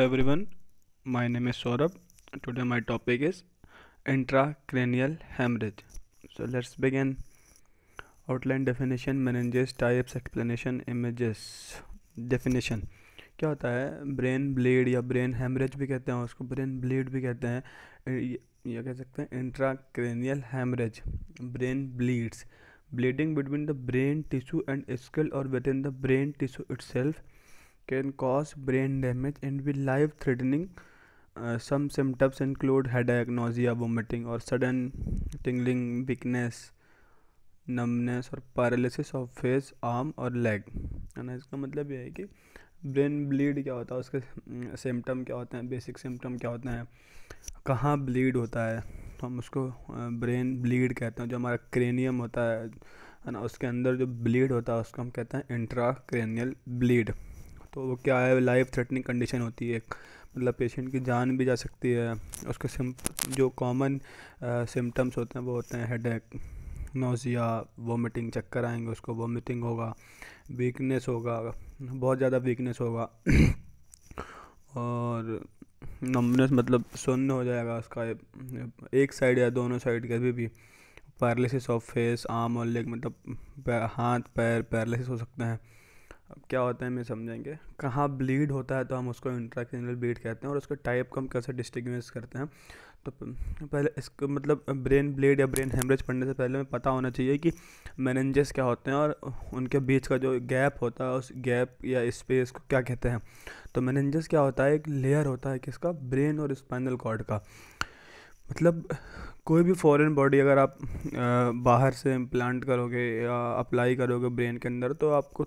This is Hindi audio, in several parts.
every everyone my name is Saurabh today my topic is intracranial haemorrhage so let's begin outline definition manages types explanation images definition क्या होता है ब्रेन ब्लेड या ब्रेन हेमरेज भी कहते हैं उसको ब्रेन ब्लेड भी कहते हैं यह कह सकते हैं intracranial haemorrhage brain bleeds bleeding between the brain tissue and skull और between the brain tissue itself can cause brain damage and will life threatening some symptoms include head nausea vomiting और सडन टिंगलिंग वीकनेस नमनेस और पैरालिसिस ऑफ फेस आर्म और लेग है ना इसका मतलब ये है कि ब्रेन ब्लीड क्या होता है उसके सिम्टम क्या होते हैं बेसिक सिम्टम क्या होते हैं कहाँ ब्लीड होता है तो हम उसको ब्रेन ब्लीड कहते हैं जो हमारा क्रेनियम होता है है ना उसके अंदर जो ब्लीड होता है उसको हम कहते हैं इंट्रा क्रेनियल ब्लीड तो वो क्या है लाइफ थ्रेटनिंग कंडीशन होती है मतलब पेशेंट की जान भी जा सकती है उसके सिम जो कॉमन सिम्टम्स होते हैं वो होते हैं हेड एक नोज़िया वोमिटिंग चक्कर आएंगे उसको वोमिटिंग होगा वीकनेस होगा बहुत ज़्यादा वीकनेस होगा और नमनेस मतलब सुन्न हो जाएगा उसका एक साइड या दोनों साइड कभी भी पैरालिसिस ऑफ फेस आर्म और लेग मतलब हाथ पैर पैरालिसिस हो सकते हैं अब क्या होता है हमें समझेंगे कहाँ ब्लीड होता है तो हम उसको इंट्राक्रैनियल ब्लीड कहते हैं और उसका टाइप को हम कैसे डिस्टिंग्विश करते हैं तो पहले इसको मतलब ब्रेन ब्लेड या ब्रेन हेमरेज पढ़ने से पहले हमें पता होना चाहिए कि मैनेंजेस क्या होते हैं और उनके बीच का जो गैप होता है उस गैप या स्पेस को क्या कहते हैं तो मैनेंजेस क्या होता है एक लेयर होता है किसका ब्रेन और स्पाइनल कॉर्ड का मतलब कोई भी फॉरेन बॉडी अगर आप बाहर से इम्प्लांट करोगे या अप्लाई करोगे ब्रेन के अंदर तो आपको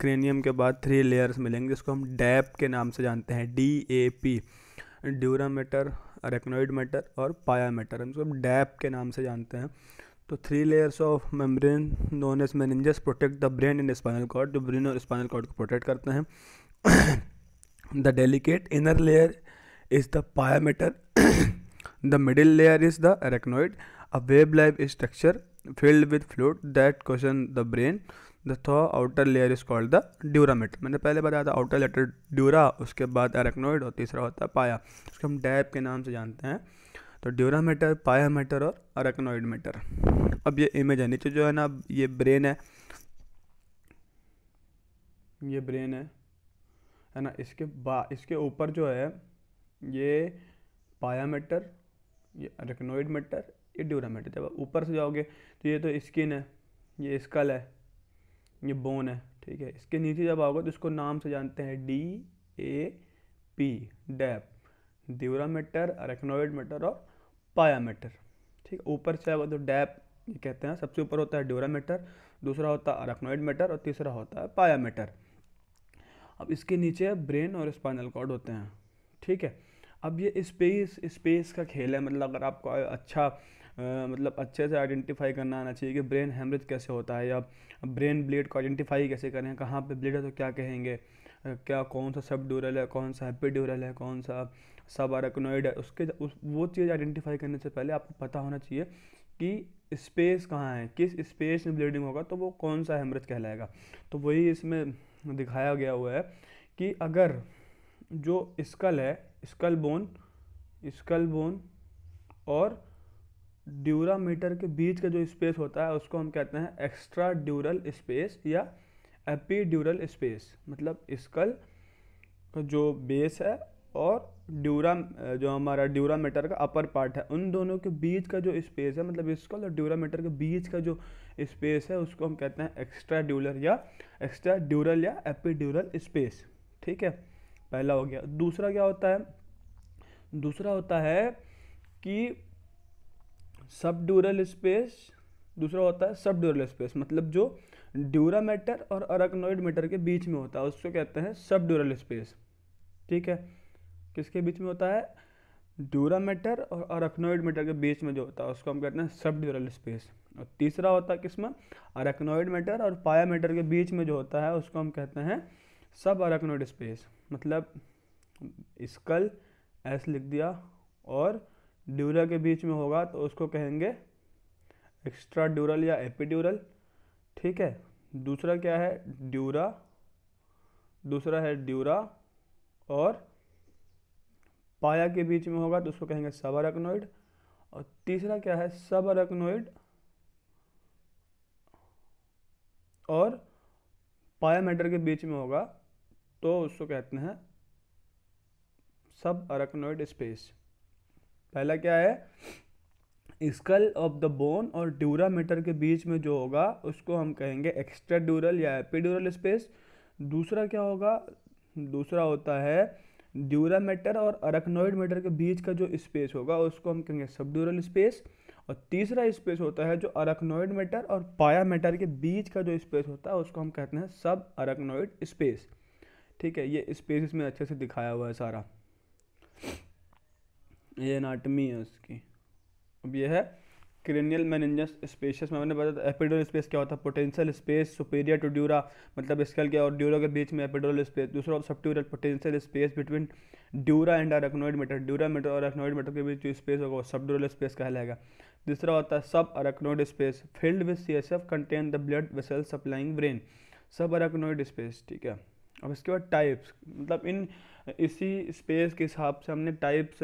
क्रेनियम के बाद थ्री लेयर्स मिलेंगे जिसको हम डैप के नाम से जानते हैं D A P dura mater arachnoid mater और पाया मेटर हम इसको डैप के नाम से जानते हैं तो three layers of membrane known as meninges protect the brain in spinal cord जो ब्रेन और स्पाइनल कॉर्ड को प्रोटेक्ट करते हैं the delicate inner layer is the pia mater the middle layer is the arachnoid a web like structure filled with fluid that cushions the brain the tough outer layer is called the dura mater मैंने पहले बताया था आउटर लेटर ड्यूरा उसके बाद एरेक्नोइड और तीसरा होता है पाया उसको हम डैप के नाम से जानते हैं तो ड्यूरा मेटर पाया मेटर और अरेक्नोइड मेटर अब ये इमेज है नीचे जो है ना ये ब्रेन है ये ब्रेन है है ना इसके बा इसके ऊपर जो है ये पाया मेटर ये रेकनोइड मटर ये ड्यूरा मेटर जब ऊपर से जाओगे तो ये तो स्किन है ये स्कल है ये बोन है ठीक है इसके नीचे जब आओगे तो इसको नाम से जानते हैं D A P DAP dura mater arachnoid मटर और पाया मेटर ठीक है ऊपर से आओगे तो डैप ये कहते हैं सबसे ऊपर होता है ड्यूरा मेटर दूसरा होता है अरेक्नोइड मेटर और तीसरा होता है पाया मेटर अब इसके नीचे ब्रेन और स्पाइनल कॉर्ड होते हैं ठीक है अब ये स्पेस स्पेस का खेल है मतलब अगर आपको अच्छा मतलब अच्छे से आइडेंटिफाई करना आना चाहिए कि ब्रेन हेमरेज कैसे होता है या ब्रेन ब्लेड को आइडेंटिफाई कैसे करें कहाँ पे ब्लेड है तो क्या कहेंगे क्या कौन सा सब ड्यूरल है कौन सा हैप्पी ड्यूरल है कौन सा सब आरकनोइड है उसके उस वो चीज़ आइडेंटिफाई करने से पहले आपको पता होना चाहिए कि स्पेस कहाँ है किस स्पेस में ब्लीडिंग होगा तो वो कौन सा हेमरेज कहलाएगा तो वही इसमें दिखाया गया हुआ है कि अगर जो स्कल है स्कल बोन स्कल बोन और ड्यूरा मीटर के बीच का जो स्पेस होता है उसको हम कहते हैं एक्स्ट्रा ड्यूरल स्पेस या एपी ड्यूरल स्पेस मतलब स्कल जो बेस है और ड्यूरा जो हमारा ड्यूरा मीटर का अपर पार्ट है उन दोनों के बीच का जो स्पेस है मतलब स्कल और ड्यूरा मीटर के बीच का जो स्पेस है उसको हम कहते हैं एक्स्ट्रा ड्यूलर या एक्स्ट्रा ड्यूरल या एपी ड्यूरल स्पेस ठीक है पहला हो गया दूसरा क्या होता है दूसरा होता है कि सब ड्यूरल स्पेस दूसरा होता है सब ड्यूरल स्पेस मतलब जो ड्यूरा मैटर और अरकनोइड मैटर के बीच में होता है उसको कहते हैं सब ड्यूरल स्पेस ठीक है किसके बीच में होता है ड्यूरा मैटर और अरकनोइड मैटर के बीच में जो होता है उसको हम कहते हैं सब ड्यूरल स्पेस और तीसरा होता है किसमें अरकनोइड मैटर और पाया मैटर के बीच में जो होता है उसको हम कहते हैं सब अरकनोइड स्पेस मतलब स्कल एस लिख दिया और ड्यूरा के बीच में होगा तो उसको कहेंगे एक्स्ट्रा ड्यूरल या एपिड्यूरल ठीक है दूसरा क्या है ड्यूरा दूसरा है ड्यूरा और पाया के बीच में होगा तो उसको कहेंगे सब अरकनोइड और तीसरा क्या है सब अरकनोइड और पाया मैटर के बीच में होगा तो उसको कहते हैं सब अरकनोइड स्पेस पहला क्या है स्कल ऑफ द बोन और ड्यूरा मीटर के बीच में जो होगा उसको हम कहेंगे एक्स्ट्रा ड्यूरल या एपीड्यूरल स्पेस दूसरा क्या होगा दूसरा होता है ड्यूरा मीटर और अरकनोइड मीटर के बीच का जो स्पेस होगा उसको हम कहेंगे सब ड्यूरल स्पेस और तीसरा स्पेस होता है जो अरकनोइड मीटर और पाया मीटर के बीच का जो स्पेस होता है उसको हम कहते हैं सब अरकनोइड स्पेस ठीक है ये स्पेस में अच्छे से दिखाया हुआ है सारा ये एनाटमी है उसकी अब ये है क्रेनियल मैनेजस स्पेशस में मैंने बताया एपिडोल स्पेस क्या होता है potential space superior to dura मतलब स्कल के और ड्यूरा के बीच में एपिडोल स्पेस दूसरा dural potential space between dura and arachnoid mater dura mater और अरेक्नोइड मेटर के बीच जो स्पेस होगा वो सबड्यूरल स्पेस कहलाएगा तीसरा होता है subarachnoid space filled with C S F contain the blood vessel supplying brain subarachnoid space ठीक है अब इसके बाद टाइप्स मतलब इन इसी स्पेस के हिसाब से हमने टाइप्स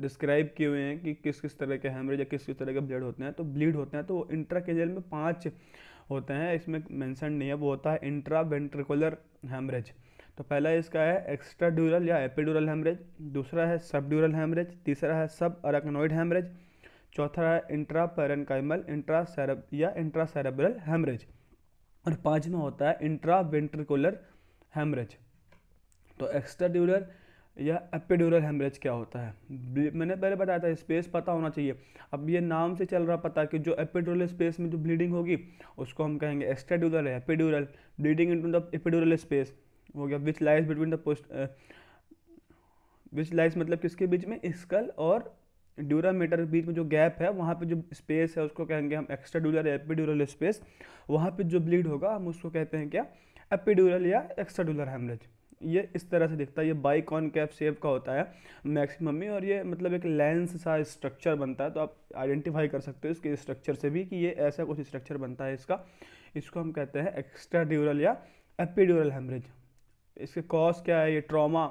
डिस्क्राइब किए हुए हैं कि किस किस तरह के हैमरेज या किस किस तरह के ब्लड होते हैं तो ब्लीड होते हैं तो इंट्राकेजल में पाँच होते हैं इसमें मैंसन नहीं है वो होता है इंट्रा वेंट्रिकुलर हैमरेज तो पहला इसका है एक्स्ट्रा ड्यूरल या एपिड्यूरल हैमरेज दूसरा है सब ड्यूरल हैमरेज तीसरा है सब अराकनोइड हैमरेज चौथा है इंट्रा पेरेनकाइमल इंट्रा सेरब या इंट्रा सेरेब्रल हैमरेज और पाँचवा होता है इंट्रा वेंट्रिकुलर हेमरेज तो एक्स्ट्रा या एपिड्यूरल हेमरेज क्या होता है मैंने पहले बताया था स्पेस पता होना चाहिए अब ये नाम से चल रहा पता कि जो एपिड्यूरल स्पेस में जो ब्लीडिंग होगी उसको हम कहेंगे एक्स्ट्राड्यूरल है epidural bleeding in the epidural space हो गया which lies between the post which lies मतलब किसके बीच में स्कल और ड्यूरा मीटर के बीच में जो गैप है वहाँ पे जो स्पेस है उसको कहेंगे हम एक्स्ट्रा ड्यूलर एपिड्यूरल स्पेस वहाँ पे जो ब्लीड होगा हम उसको कहते हैं क्या एपिडूरल या एक्स्ट्राडुलर हेमरेज ये इस तरह से दिखता है ये बाई कॉन कैप शेप का होता है मैक्सिमम में और ये मतलब एक लेंस सा स्ट्रक्चर बनता है तो आप आइडेंटिफाई कर सकते हो इसके स्ट्रक्चर से भी कि ये ऐसा कुछ स्ट्रक्चर बनता है इसका इसको हम कहते हैं एक्स्ट्राड्यूरल या एपिड्यूरल हेमरेज इसके कॉज क्या है ये ट्रॉमा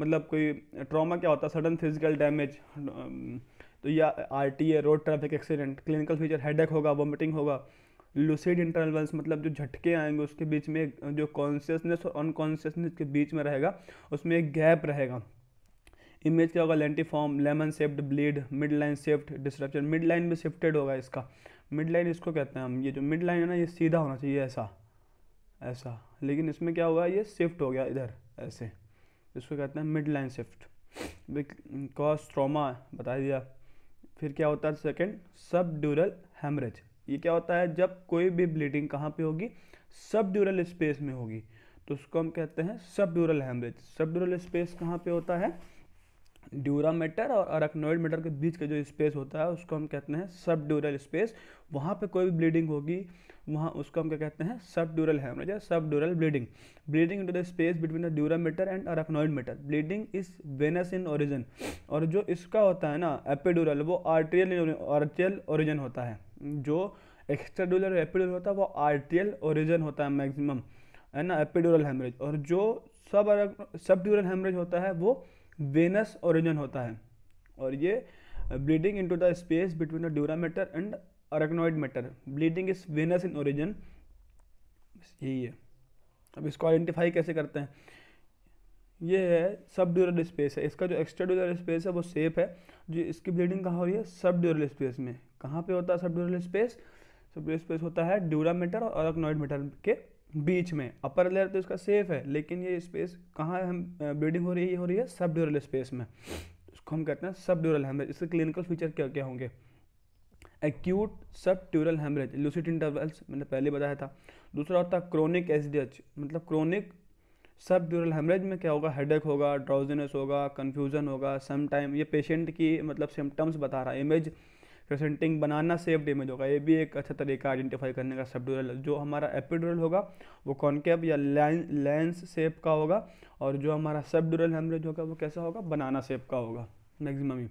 मतलब कोई ट्रॉमा क्या होता है सडन फिजिकल डैमेज तो या R T road traffic accident clinical feature headache होगा वोमिटिंग होगा लूसिड इंटरवल्स मतलब जो झटके आएंगे उसके बीच में जो कॉन्शियसनेस और अनकॉन्शियसनेस के बीच में रहेगा उसमें एक गैप रहेगा इमेज क्या होगा lentiform lemon shaped bleed midline shift disruption midline में शिफ्टेड होगा इसका मिड लाइन इसको कहते हैं हम ये जो मिड लाइन है ना ये सीधा होना चाहिए ऐसा ऐसा लेकिन इसमें क्या हुआ ये शिफ्ट हो गया इधर ऐसे इसको कहते हैं midline shift cause trauma बता दिया फिर क्या होता है सेकेंड सब ड्यूरल हेमरेज ये क्या होता है जब कोई भी ब्लीडिंग कहाँ पे होगी सब ड्यूरल स्पेस में होगी तो उसको हम कहते हैं सब ड्यूरल हेमरेज सब ड्यूरल स्पेस कहाँ पे होता है ड्यूरा मेटर और अरकनोइड मेटर के बीच का जो स्पेस होता है उसको हम कहते हैं सब ड्यूरल स्पेस वहाँ पे कोई भी ब्लीडिंग होगी वहाँ उसको हम क्या कहते हैं सब ड्यूरल हेमरेज या subdural bleeding bleeding into the space between the dura mater and arachnoid mater bleeding is venous in origin और जो इसका होता है ना एपिड्यूरल वो आर्टेरियल आर्टेरियल ओरिजिन होता है जो एक्स्ट्राडुलर एपिडुलर होता है वो आर्टियल ओरिजन होता है मैक्सिमम है ना एपिडोरल हेमरेज और जो सब सब ड्यूरल हेमरेज होता है वो वेनस ओरिजन होता है और ये bleeding into the space between the dura mater and arachnoid mater bleeding is venous in origin यही है अब इसको आइडेंटिफाई कैसे करते हैं ये है सब ड्यूरल स्पेस है इसका जो एक्स्ट्रा ड्यूरल स्पेस है वो सेफ है जो इसकी ब्लीडिंग कहाँ हो रही है सब ड्यूरल स्पेस में कहाँ पे होता है सब ड्यूरल स्पेस सुपीरियर तो स्पेस होता है ड्यूरा मेटर और अरकनॉइड मेटर के बीच में अपर लेयर तो इसका सेफ है लेकिन ये स्पेस कहाँ हम ब्लीडिंग हो रही है हो रही है सब ड्यूरल स्पेस में इसको हम कहते हैं सब ड्यूरल हेमरेज इसके क्लिनिकल फीचर क्या क्या होंगे एक्यूट सब ट्यूरल हेमरेज लूसिड इंटरवल्स मैंने पहले बताया था दूसरा होता है क्रोनिक एच मतलब क्रोनिक सब ड्यूरल हेमरेज में क्या होगा हेडेक होगा ड्राउजीनेस होगा कन्फ्यूजन होगा समटाइम ये पेशेंट की मतलब सिम्टम्स बता रहा है image crescenting banana shape damage होगा ये भी एक अच्छा तरीका आइडेंटिफाई करने का सबड्यूरल जो हमारा एपिड्यूरल होगा वो कॉन्केब या लेंस सेप का होगा और जो हमारा सबड्यूरल हेमरेज होगा वो कैसा होगा बनाना सेप का होगा मैक्सिमम ही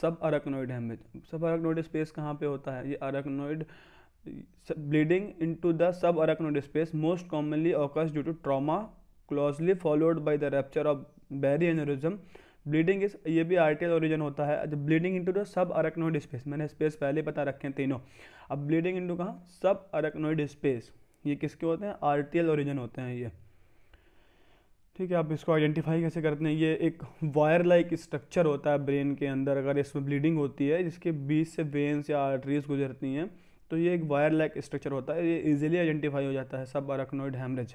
सब अरकनोइड हेमरेज सब अरकनोइड स्पेस कहाँ पे होता है ये अरकनोइड bleeding into the subarachnoid space most commonly occurs due to trauma closely followed by the rupture of berry aneurysm bleeding is ये भी आर्टियल ओरिजन होता है जब bleeding into the subarachnoid space मैंने स्पेस पहले बता रखे हैं तीनों अब ब्लीडिंग इनटू कहाँ सब अरेक्नोइड स्पेस ये किसके होते हैं आर्टियल ओरिजन होते हैं ये ठीक है आप इसको आइडेंटिफाई कैसे करते हैं ये एक वायर लाइक स्ट्रक्चर होता है ब्रेन के अंदर अगर इसमें ब्लीडिंग होती है जिसके बीच से वेन्स या आर्टरीज गुजरती हैं तो ये एक वायर लाइक स्ट्रक्चर होता है ये इजीली आइडेंटिफाई हो जाता है सब अरेक्नोइड हेमरेज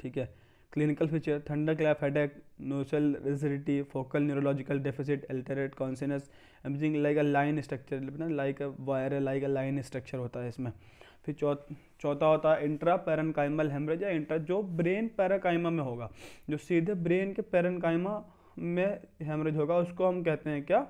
ठीक है feature thunderclap headache nasal rigidity focal neurological deficit altered consciousness imaging like a line structure ना like a wire like a line structure होता है इसमें फिर चौथ चौथा होता है इंट्रा पैरनकाइमल हेमरेज या इंट्रा जो ब्रेन पैराकाइमा में होगा जो सीधे ब्रेन के पैरनकाइमा में हेमरेज होगा उसको हम कहते हैं क्या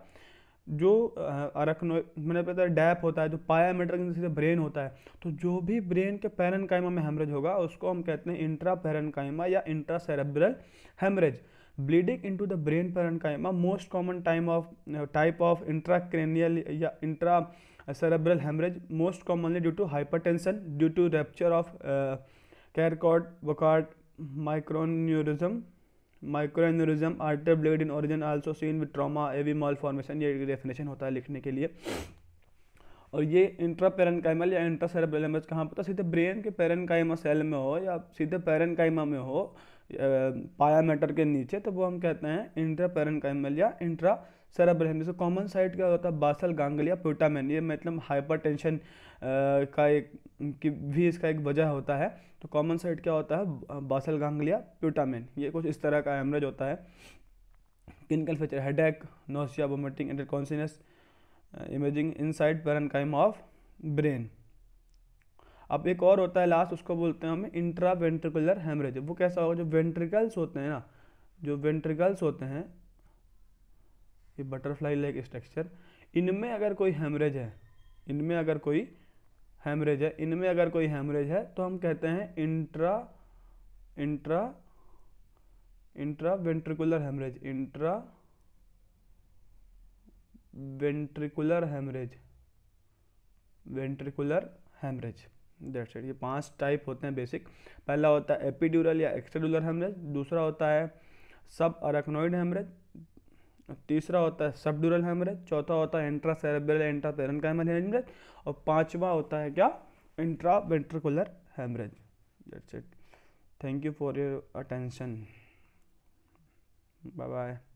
जो अरकनो मैंने पता है डैप होता है जो पाया मेटर के ब्रेन होता है तो जो भी ब्रेन के पैरन कायमा में हेमरेज होगा उसको हम कहते हैं इंट्रा पैरन कायमा या intracerebral haemorrhage bleeding to the brain parenchyma most common time of type of intracranial या intracerebral haemorrhage most commonly due to hypertension due to rupture of Charcot Bouchard microaneurysm microaneurysm arterial bleed in origin also seen with trauma A V malformation ये डेफिनेशन होता है लिखने के लिए और ये इंट्रा या इंट्रा सेरेब्रलमस कहाँ पता सीधे ब्रेन के पेरेनकाइमा सेल में हो या सीधे पेरेनकाइमा में हो पाया मैटर के नीचे तो वो हम कहते हैं इंट्रा पेरेनकाइमल या इंट्रा सरब रहने से कॉमन साइट क्या होता है बासल गांगलिया प्रोटामैन ये मतलब हाइपरटेंशन का एक की भी इसका एक वजह होता है तो कॉमन साइट क्या होता है बासल गांगलिया प्रोटामैन ये कुछ इस तरह का हेमरेज होता है क्लिनिकल फीचर एक nausea vomiting and conscious imaging inside parenchyma of brain अब एक और होता है लास्ट उसको बोलते हैं हम इंट्रा वेंट्रिकुलर हेमरेज वो कैसा होगा जो वेंट्रिकल्स होते हैं ना जो वेंट्रिकल्स होते हैं ये बटरफ्लाई लाइक स्ट्रक्चर इनमें अगर कोई हेमरेज है इनमें अगर कोई हेमरेज है इनमें अगर कोई हेमरेज है तो हम कहते हैं intra intra intraventricular haemorrhage intraventricular haemorrhage ventricular haemorrhage that's it ये पांच टाइप होते हैं बेसिक पहला होता है एपिड्यूरल या एक्सट्रेडुलर हेमरेज दूसरा होता है सब अरेक्नोइड हेमरेज तीसरा होता है सबडूरल हेमरेज चौथा होता है इंट्रा सेरेब्रल इंट्रा हेमरेज और पांचवा होता है क्या intraventricular haemorrhage that's it thank you for your attention bye bye